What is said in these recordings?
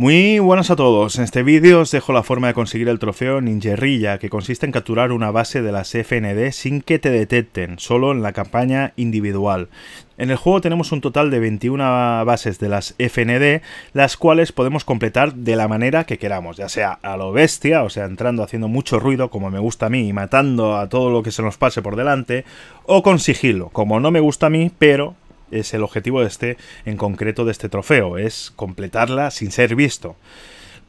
Muy buenas a todos, en este vídeo os dejo la forma de conseguir el trofeo Rilla, que consiste en capturar una base de las FND sin que te detecten, solo en la campaña individual. En el juego tenemos un total de 21 bases de las FND, las cuales podemos completar de la manera que queramos, ya sea a lo bestia, o sea, entrando haciendo mucho ruido, como me gusta a mí, y matando a todo lo que se nos pase por delante, o con sigilo, como no me gusta a mí, pero es el objetivo de este, en concreto de este trofeo, es completarla sin ser visto.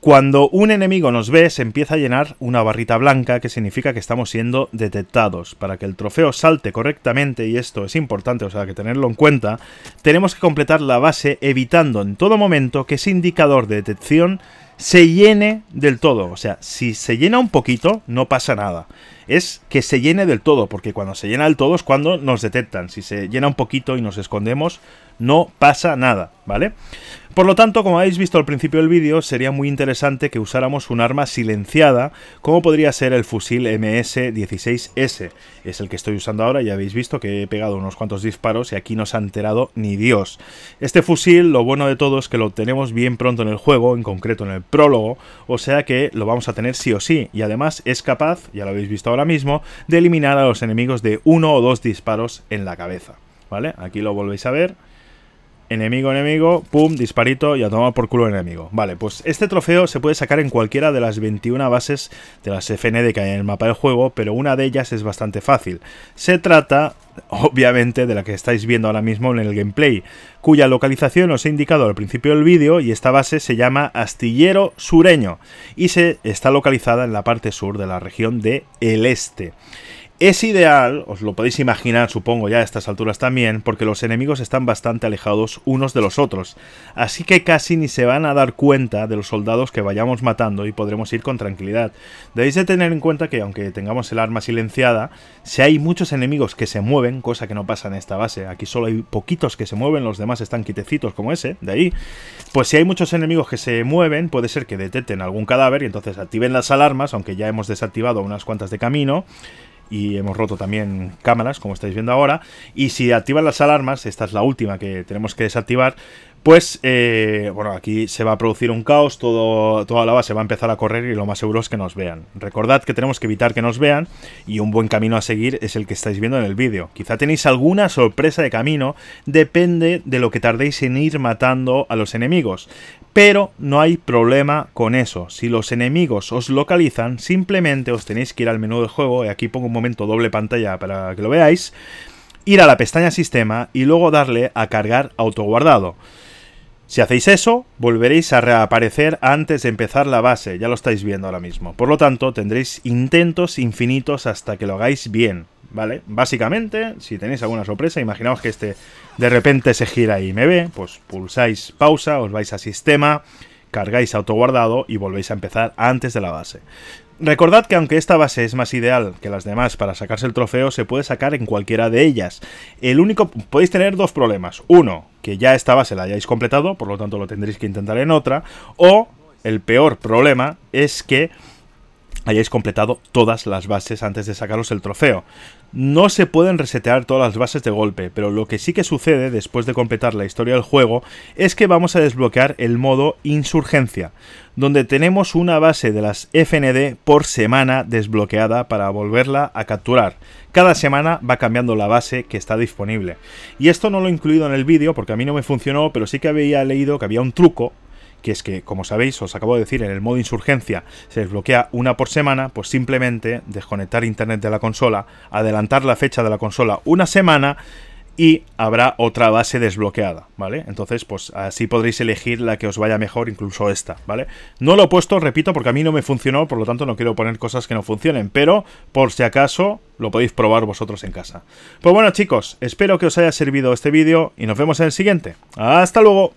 Cuando un enemigo nos ve, se empieza a llenar una barrita blanca que significa que estamos siendo detectados. Para que el trofeo salte correctamente, y esto es importante, o sea, que tenerlo en cuenta, tenemos que completar la base evitando en todo momento que ese indicador de detección se llene del todo. O sea, si se llena un poquito, no pasa nada. Es que se llene del todo, porque cuando se llena del todo es cuando nos detectan. Si se llena un poquito y nos escondemos, no pasa nada, ¿vale? Por lo tanto, como habéis visto al principio del vídeo, sería muy interesante que usáramos un arma silenciada, como podría ser el fusil MS-16S. Es el que estoy usando ahora, ya habéis visto que he pegado unos cuantos disparos y aquí no se ha enterado ni Dios. Este fusil, lo bueno de todo es que lo tenemos bien pronto en el juego, en concreto en el prólogo, o sea que lo vamos a tener sí o sí, y además es capaz, ya lo habéis visto ahora mismo, de eliminar a los enemigos de uno o dos disparos en la cabeza. ¿Vale? Aquí lo volvéis a ver enemigo, enemigo, pum, disparito y a tomar por culo el enemigo. Vale, pues este trofeo se puede sacar en cualquiera de las 21 bases de las FND que hay en el mapa del juego, pero una de ellas es bastante fácil. Se trata, obviamente, de la que estáis viendo ahora mismo en el gameplay, cuya localización os he indicado al principio del vídeo y esta base se llama Astillero Sureño y se está localizada en la parte sur de la región de El Este. Es ideal, os lo podéis imaginar supongo ya a estas alturas también, porque los enemigos están bastante alejados unos de los otros, así que casi ni se van a dar cuenta de los soldados que vayamos matando y podremos ir con tranquilidad. Debéis de tener en cuenta que aunque tengamos el arma silenciada, si hay muchos enemigos que se mueven, cosa que no pasa en esta base, aquí solo hay poquitos que se mueven, los demás están quitecitos como ese, de ahí, pues si hay muchos enemigos que se mueven, puede ser que detecten algún cadáver y entonces activen las alarmas, aunque ya hemos desactivado unas cuantas de camino, y hemos roto también cámaras, como estáis viendo ahora. Y si activan las alarmas, esta es la última que tenemos que desactivar, pues, eh, bueno, aquí se va a producir un caos, todo, toda la base va a empezar a correr y lo más seguro es que nos vean. Recordad que tenemos que evitar que nos vean y un buen camino a seguir es el que estáis viendo en el vídeo. Quizá tenéis alguna sorpresa de camino, depende de lo que tardéis en ir matando a los enemigos. Pero no hay problema con eso. Si los enemigos os localizan, simplemente os tenéis que ir al menú del juego, y aquí pongo un momento doble pantalla para que lo veáis, ir a la pestaña sistema y luego darle a cargar autoguardado. Si hacéis eso, volveréis a reaparecer antes de empezar la base, ya lo estáis viendo ahora mismo. Por lo tanto, tendréis intentos infinitos hasta que lo hagáis bien, ¿vale? Básicamente, si tenéis alguna sorpresa, imaginaos que este de repente se gira y me ve, pues pulsáis pausa, os vais a sistema, cargáis autoguardado y volvéis a empezar antes de la base. Recordad que aunque esta base es más ideal que las demás para sacarse el trofeo, se puede sacar en cualquiera de ellas. El único podéis tener dos problemas. Uno, que ya esta base la hayáis completado, por lo tanto lo tendréis que intentar en otra. O el peor problema es que hayáis completado todas las bases antes de sacaros el trofeo. No se pueden resetear todas las bases de golpe, pero lo que sí que sucede después de completar la historia del juego es que vamos a desbloquear el modo Insurgencia, donde tenemos una base de las FND por semana desbloqueada para volverla a capturar. Cada semana va cambiando la base que está disponible. Y esto no lo he incluido en el vídeo porque a mí no me funcionó, pero sí que había leído que había un truco que es que, como sabéis, os acabo de decir, en el modo insurgencia se desbloquea una por semana, pues simplemente desconectar internet de la consola, adelantar la fecha de la consola una semana y habrá otra base desbloqueada, ¿vale? Entonces, pues así podréis elegir la que os vaya mejor, incluso esta, ¿vale? No lo he puesto, repito, porque a mí no me funcionó, por lo tanto no quiero poner cosas que no funcionen, pero por si acaso lo podéis probar vosotros en casa. Pues bueno chicos, espero que os haya servido este vídeo y nos vemos en el siguiente. ¡Hasta luego!